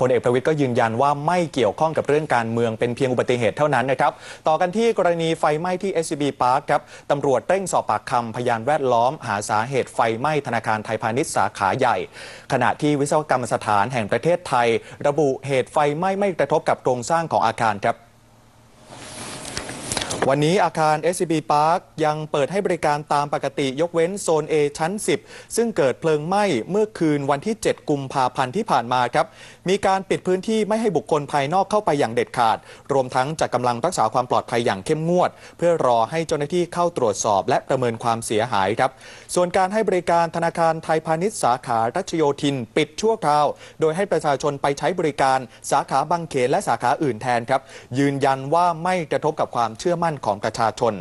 พลเอกประวิทย์ก็ยืนยันว่าไม่เกี่ยวข้องกับเรื่องการเมืองเป็นเพียงอุบัติเหตุเท่านั้นนะครับ ต่อกันที่กรณีไฟไหม้ที่ SCB Park ครับตำรวจเร่งสอบปากคำพยานแวดล้อมหาสาเหตุไฟไหม้ ธนาคารไทยพาณิชย์สาขาใหญ่ ขณะที่วิศวกรรมสถานแห่งประเทศไทย ระบุเหตุไฟไหม้ ไม่กระทบกับโครงสร้างของอาคารครับวันนี้อาคาร SCB Park ยังเปิดให้บริการตามปกติยกเว้นโซน A ชั้น 10 ซึ่งเกิดเพลิงไหม้เมื่อคืนวันที่ 7 กุมภาพันธ์ที่ผ่านมาครับ มีการปิดพื้นที่ไม่ให้บุคคลภายนอกเข้าไปอย่างเด็ดขาด รวมทั้งจัดกกำลังรักษาความปลอดภัยอย่างเข้มงวด เพื่อรอให้เจ้าหน้าที่เข้าตรวจสอบและประเมินความเสียหายครับ ส่วนการให้บริการธนาคารไทยพาณิชย์ สาขารัชโยธิน ปิดชั่วคราวโดยให้ประชาชนไปใช้บริการสาขาบางเขนและสาขาอื่นแทนครับยืนยันว่าไม่กระทบกับความเชื่อมั่นานของประชาชน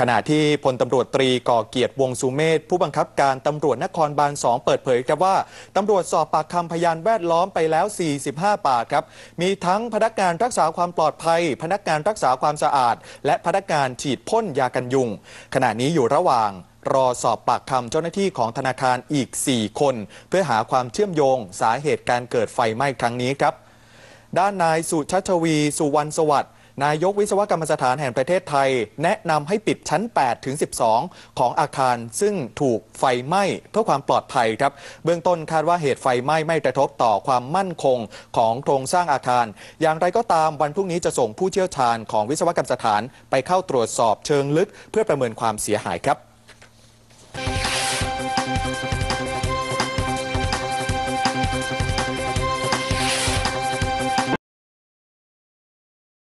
ขณะที่พลตำรวจตรีก่อเกียรติวงสุเมธผู้บังคับการตำรวจนครบาล2เปิดเผยครับว่าตำรวจสอบปากคำพยานแวดล้อมไปแล้ว 45 ปากครับ มีทั้งพนักงานรักษาความปลอดภัย พนักงานรักษาความสะอาด และพนักงานฉีดพ่นยากันยุงขณะนี้อยู่ระหว่าง รอสอบปากคำเจ้าหน้าที่ของธนาคารอีก 4 คน เพื่อหาความเชื่อมโยง สาเหตุการเกิดไฟไหม้ครั้งนี้ครับ ด้านนายสุชัชวีสุวรรณสวัสดิ์นายกวิศวกรรมสถานแห่งประเทศไทยแนะนำให้ปิดชั้น 8 ถึง 12 ของอาคารซึ่งถูกไฟไหม้เพื่อความปลอดภัยครับ เบื้องต้นคาดว่าเหตุไฟไหม้ไม่กระทบต่อความมั่นคงของโครงสร้างอาคาร อย่างไรก็ตามวันพรุ่งนี้จะส่งผู้เชี่ยวชาญของวิศวกรรมสถานไปเข้าตรวจสอบเชิงลึกเพื่อประเมินความเสียหายครับ